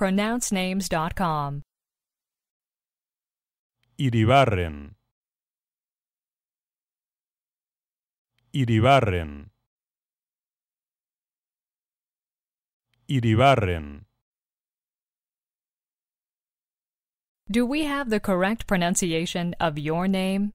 pronouncenames.com. Iribarren. Iribarren. Iribarren. Do we have the correct pronunciation of your name?